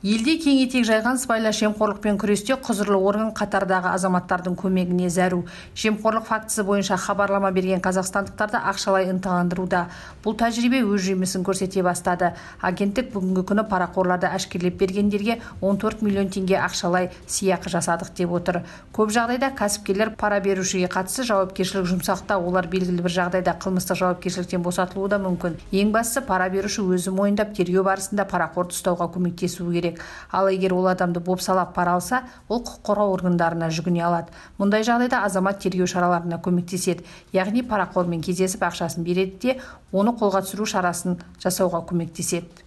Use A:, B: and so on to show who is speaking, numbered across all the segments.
A: елде кең етек жайған сыбайлас жемқорлықпен күресте құзырлы орган қатардағы азаматтардың көмегіне зәру жемқорлық фактісі бойынша хабарлама берген қазақстандықтарды ақшалай ынталандыруда бұл тәжірибе өз жемісін көрсете бастады агенттік бүгінгі күні парақорларды әшкерелеп бергендерге 14 миллион теңге ақшалай сыйақы жасадық деп отыр көп жағдайда кәсіпкерлер пара берушіге қатысты жауапкершілік жұмсақта олар белгілі бір жағдайда қылмыстық жауапкершіліктен босатылуы да мүмкін ең бастысы пара беруші өзі мойындап тергеу барысында парақорды ұстауға көмектесуі керек керек ал егер ол адамды бопсалап пара алса ол құқық қорғау органдарына жүгіне алады мұндай жағдайда азамат тергеу шараларына көмектеседі яғни парақормен кездесіп ақшасын береді де оны қолға түсіру шарасын жасауға көмектеседі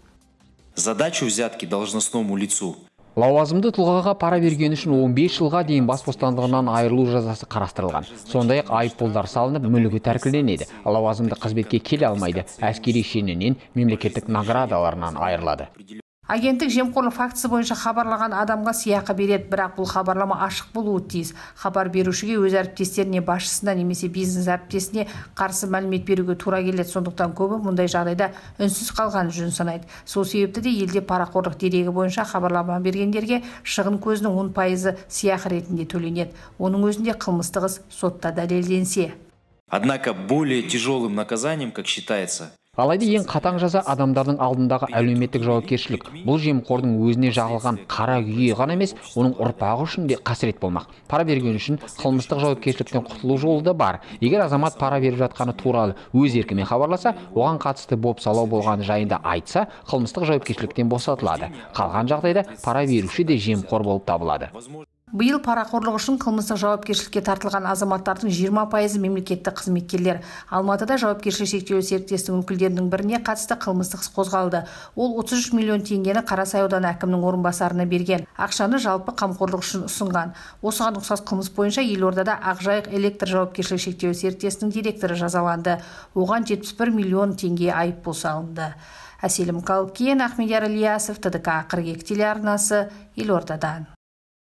B: задачу взятки должностному лицу лауазымды тұлғаға пара бергені үшін 15 жылға дейін бас бостандығынан айырылу жазасы қарастырылған сондай ақ айыппұлдар салынып мүлігі тәркіленеді лауазымды қызметке келе алмайды әскери шенінен мемлекеттік наградаларынан айырылады
A: агенттік жемқорлық фактісі бойынша хабарлаған адамға сыйақы береді бірақ бұл хабарлама ашық болуы тиіс хабар берушіге өз әріптестеріне басшысына немесе бизнес әріптесіне қарсы мәлімет беруге тура келеді сондықтан көбі мұндай жағдайда үнсіз қалған жөн санайды сол себепті де елде парақорлық дерегі бойынша хабарлама бергендерге шығын көзінің он пайызы сыйақы ретінде төленеді оның өзінде қылмыстық іс сотта дәлелденсе
B: однако более тяжелым наказанием как считается алайда ең қатаң жаза адамдардың алдындағы әлеуметтік жауапкершілік бұл жемқордың өзіне жағылған қара күйе ғана емес оның ұрпағы үшін де қасірет болмақ пара берген үшін қылмыстық жауапкершіліктен құтылу жолы да бар егер азамат пара беріп жатқаны туралы өз еркімен хабарласа оған қатысты бопсалау болғаны жайында айтса қылмыстық жауапкершіліктен босатылады қалған жағдайда пара беруші де жемқор болып табылады
A: биыл парақорлық үшін қылмыстық жауапкершілікке тартылған азаматтардың 20 пайызы мемлекеттік қызметкерлер алматыда жауапкершілігі шектеулі серіктестік өкілдерінің біріне қатысты қылмыстық іс қозғалды ол үш миллион теңгені қарасай ауданы әкімінің орынбасарына берген ақшаны жалпы қамқорлық үшін ұсынған осыған ұқсас қылмыс бойынша елордада ақжайық электр жауапкершілігі шектеулі серіктестігінің директоры жазаланды оған бір миллион теңге айыппұл салынды әселім қалкин ахмедияр ілиясов тдк қыркүйек телеарнасы елордадан